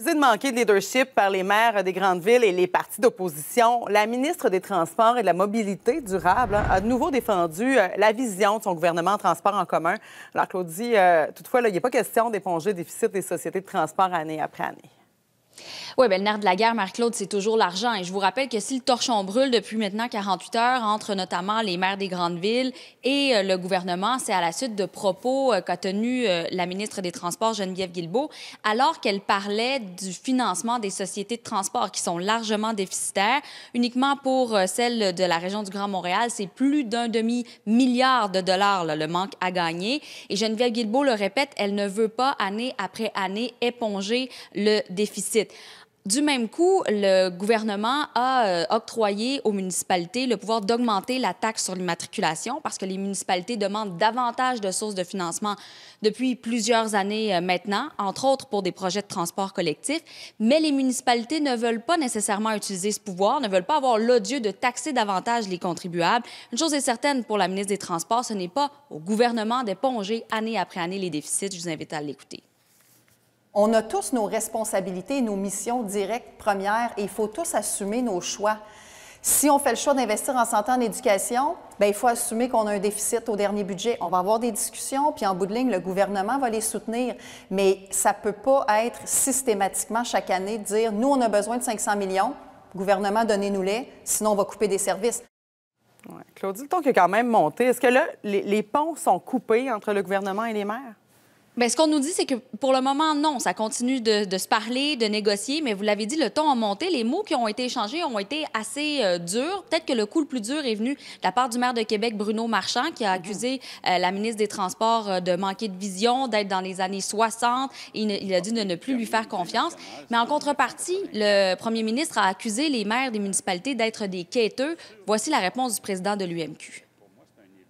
de manquer de leadership par les maires des grandes villes et les partis d'opposition, la ministre des Transports et de la Mobilité durable hein, a de nouveau défendu euh, la vision de son gouvernement transport en commun. Alors, Claudie, euh, toutefois, il n'est pas question d'éponger le déficit des sociétés de transport année après année. Oui, bien, le nerf de la guerre, Marc-Claude, c'est toujours l'argent. Et je vous rappelle que si le torchon brûle depuis maintenant 48 heures entre notamment les maires des grandes villes et euh, le gouvernement, c'est à la suite de propos euh, qu'a tenu euh, la ministre des Transports, Geneviève Guilbeault, alors qu'elle parlait du financement des sociétés de transport qui sont largement déficitaires. Uniquement pour celle de la région du Grand Montréal, c'est plus d'un demi-milliard de dollars le manque à gagner. Et Geneviève Guilbeault le répète, elle ne veut pas année après année éponger le déficit. Du même coup, le gouvernement a euh, octroyé aux municipalités le pouvoir d'augmenter la taxe sur l'immatriculation parce que les municipalités demandent davantage de sources de financement depuis plusieurs années euh, maintenant, entre autres pour des projets de transport collectif. Mais les municipalités ne veulent pas nécessairement utiliser ce pouvoir, ne veulent pas avoir l'odieux de taxer davantage les contribuables. Une chose est certaine pour la ministre des Transports, ce n'est pas au gouvernement d'éponger année après année les déficits. Je vous invite à l'écouter. On a tous nos responsabilités, nos missions directes, premières, et il faut tous assumer nos choix. Si on fait le choix d'investir en santé en éducation, ben, il faut assumer qu'on a un déficit au dernier budget. On va avoir des discussions, puis en bout de ligne, le gouvernement va les soutenir. Mais ça ne peut pas être systématiquement chaque année de dire nous, on a besoin de 500 millions, gouvernement, donnez-nous-les, sinon on va couper des services. Claudie, le ton qui a quand même monté, est-ce que là, les ponts sont coupés entre le gouvernement et les maires? Bien, ce qu'on nous dit, c'est que pour le moment, non. Ça continue de, se parler, de négocier, mais vous l'avez dit, le ton a monté. Les mots qui ont été échangés ont été assez euh, durs. Peut-être que le coup le plus dur est venu de la part du maire de Québec, Bruno Marchand, qui a mhm. accusé euh, la ministre des Transports euh, de manquer de vision, d'être dans les années 60. Il, il a dit de ne plus lui faire confiance. Mais en contrepartie, le premier ministre a accusé les maires des municipalités d'être des quêteux. Voici la réponse du président de l'UMQ.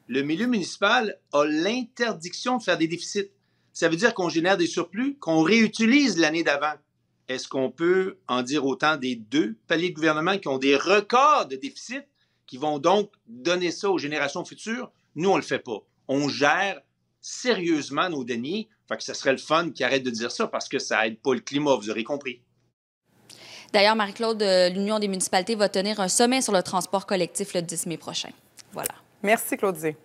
Le milieu municipal a l'interdiction de faire des déficits ça veut dire qu'on génère des surplus qu'on réutilise l'année d'avant. Est-ce qu'on peut en dire autant des deux paliers de gouvernement qui ont des records de déficit, qui vont donc donner ça aux générations futures? Nous, on le fait pas. On gère sérieusement nos deniers. Fait que ce serait le fun qui arrête de dire ça parce que ça aide pas le climat, vous aurez compris. D'ailleurs, Marie-Claude, euh, l'Union des municipalités va tenir un sommet sur le transport collectif le 10 mai prochain. Voilà. Merci, Claudie.